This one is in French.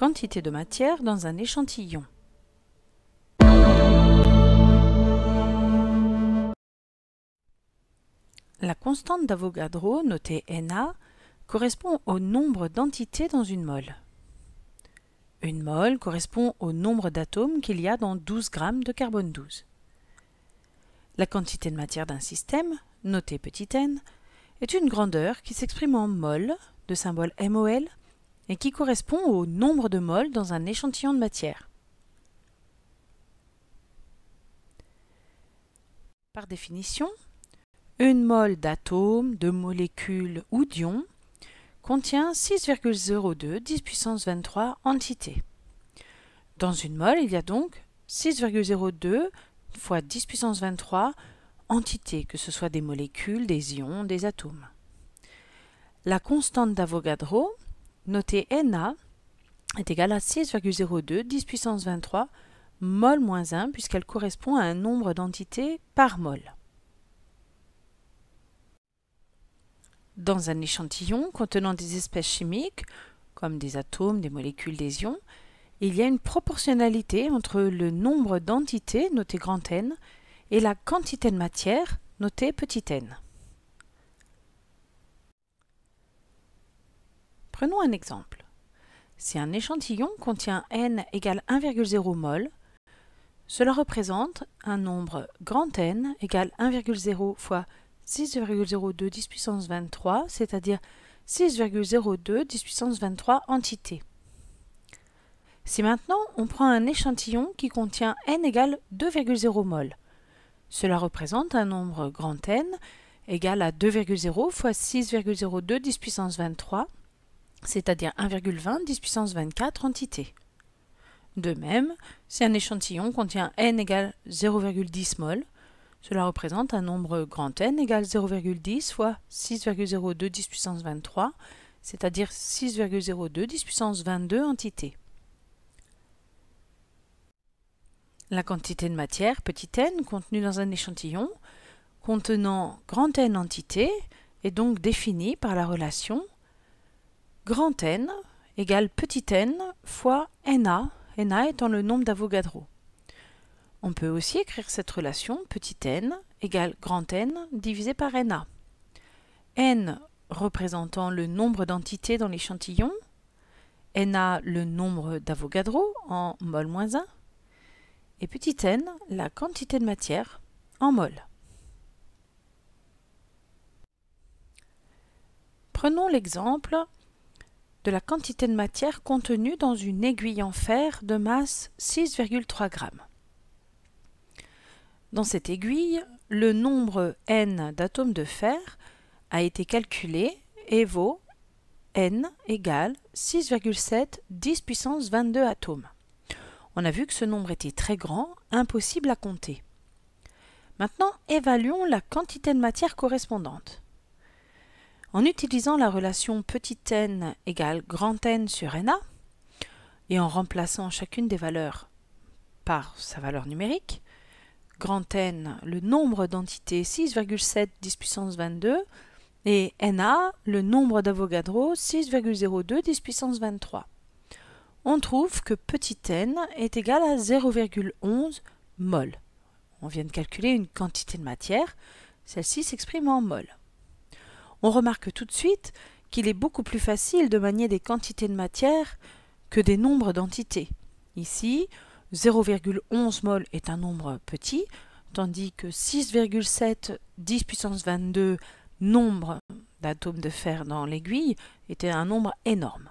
quantité de matière dans un échantillon. La constante d'Avogadro, notée Na, correspond au nombre d'entités dans une mole. Une mole correspond au nombre d'atomes qu'il y a dans 12 g de carbone 12. La quantité de matière d'un système, notée petit n, est une grandeur qui s'exprime en mol, de symbole MOL, et qui correspond au nombre de moles dans un échantillon de matière. Par définition, une mole d'atomes, de molécules ou d'ions contient 6,02 10 puissance 23 entités. Dans une mole, il y a donc 6,02 x 10 puissance 23 entités, que ce soit des molécules, des ions, des atomes. La constante d'Avogadro, Notée Na est égal à 6,02 10 puissance 23 mol moins 1 puisqu'elle correspond à un nombre d'entités par mol. Dans un échantillon contenant des espèces chimiques, comme des atomes, des molécules, des ions, il y a une proportionnalité entre le nombre d'entités, noté grand N, et la quantité de matière, notée petit n. Prenons un exemple. Si un échantillon contient n égale 1,0 mol, cela représente un nombre grand N égale 1,0 fois 6,02 10 puissance 23, c'est-à-dire 6,02 10 puissance 23 entités. Si maintenant on prend un échantillon qui contient N égale 2,0 mol, cela représente un nombre grand N égale à 2,0 fois 6,02 10 puissance 23, c'est-à-dire 1,20 10 puissance 24 entités. De même, si un échantillon contient n égale 0,10 mol, cela représente un nombre grand N égale 0,10 fois 6,02 10 puissance 23, c'est-à-dire 6,02 10 puissance 22 entités. La quantité de matière, petit n, contenue dans un échantillon, contenant grand N entités, est donc définie par la relation Grand N égale petit n fois Na, Na étant le nombre d'Avogadro. On peut aussi écrire cette relation petit n égale grand N divisé par Na. N représentant le nombre d'entités dans l'échantillon, Na le nombre d'Avogadro en mol 1, et petit n la quantité de matière en mol. Prenons l'exemple de la quantité de matière contenue dans une aiguille en fer de masse 6,3 g. Dans cette aiguille, le nombre n d'atomes de fer a été calculé et vaut n égale 6,7 10 puissance 22 atomes. On a vu que ce nombre était très grand, impossible à compter. Maintenant, évaluons la quantité de matière correspondante. En utilisant la relation petit n égale grand N sur NA, et en remplaçant chacune des valeurs par sa valeur numérique, grand N, le nombre d'entités 6,7 10 puissance 22, et NA, le nombre d'Avogadro 6,02 10 puissance 23. On trouve que petit n est égal à 0,11 mol. On vient de calculer une quantité de matière, celle-ci s'exprime en mol on remarque tout de suite qu'il est beaucoup plus facile de manier des quantités de matière que des nombres d'entités. Ici, 0,11 mol est un nombre petit, tandis que 6,7 10 puissance 22 nombre d'atomes de fer dans l'aiguille était un nombre énorme.